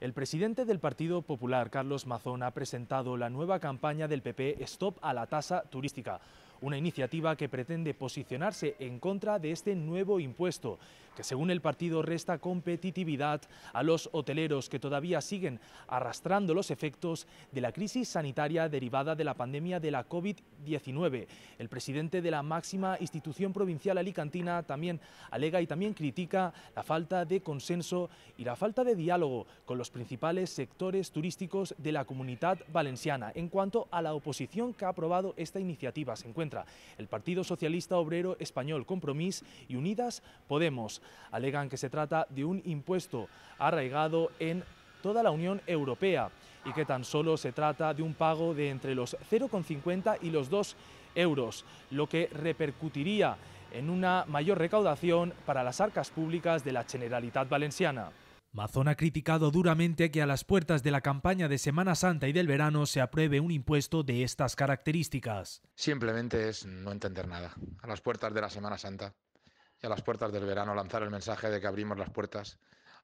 El presidente del Partido Popular, Carlos Mazón, ha presentado la nueva campaña del PP Stop a la tasa turística una iniciativa que pretende posicionarse en contra de este nuevo impuesto, que según el partido resta competitividad a los hoteleros que todavía siguen arrastrando los efectos de la crisis sanitaria derivada de la pandemia de la COVID-19. El presidente de la máxima institución provincial alicantina también alega y también critica la falta de consenso y la falta de diálogo con los principales sectores turísticos de la comunidad valenciana. En cuanto a la oposición que ha aprobado esta iniciativa, se encuentra el Partido Socialista Obrero Español Compromís y Unidas Podemos. Alegan que se trata de un impuesto arraigado en toda la Unión Europea y que tan solo se trata de un pago de entre los 0,50 y los 2 euros, lo que repercutiría en una mayor recaudación para las arcas públicas de la Generalitat Valenciana. Mazón ha criticado duramente que a las puertas de la campaña de Semana Santa y del verano se apruebe un impuesto de estas características. Simplemente es no entender nada. A las puertas de la Semana Santa y a las puertas del verano lanzar el mensaje de que abrimos las puertas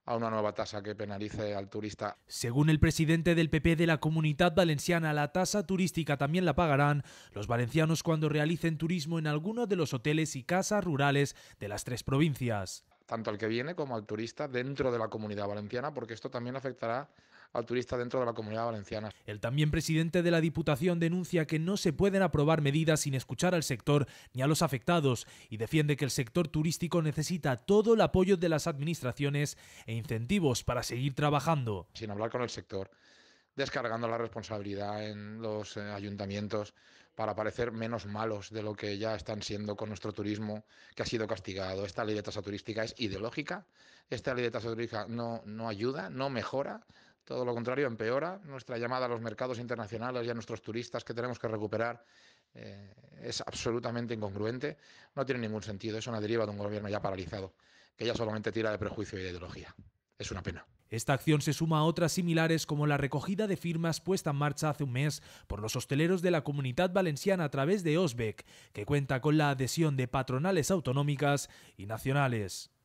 a una nueva tasa que penalice al turista. Según el presidente del PP de la Comunidad Valenciana, la tasa turística también la pagarán los valencianos cuando realicen turismo en alguno de los hoteles y casas rurales de las tres provincias tanto al que viene como al turista dentro de la comunidad valenciana, porque esto también afectará al turista dentro de la comunidad valenciana. El también presidente de la Diputación denuncia que no se pueden aprobar medidas sin escuchar al sector ni a los afectados y defiende que el sector turístico necesita todo el apoyo de las administraciones e incentivos para seguir trabajando. Sin hablar con el sector, descargando la responsabilidad en los eh, ayuntamientos, para parecer menos malos de lo que ya están siendo con nuestro turismo, que ha sido castigado. Esta ley de tasa turística es ideológica, esta ley de tasa turística no, no ayuda, no mejora, todo lo contrario, empeora. Nuestra llamada a los mercados internacionales y a nuestros turistas que tenemos que recuperar eh, es absolutamente incongruente, no tiene ningún sentido, es una deriva de un gobierno ya paralizado, que ya solamente tira de prejuicio y de ideología. Es una pena. Esta acción se suma a otras similares como la recogida de firmas puesta en marcha hace un mes por los hosteleros de la comunidad valenciana a través de Osbec, que cuenta con la adhesión de patronales autonómicas y nacionales.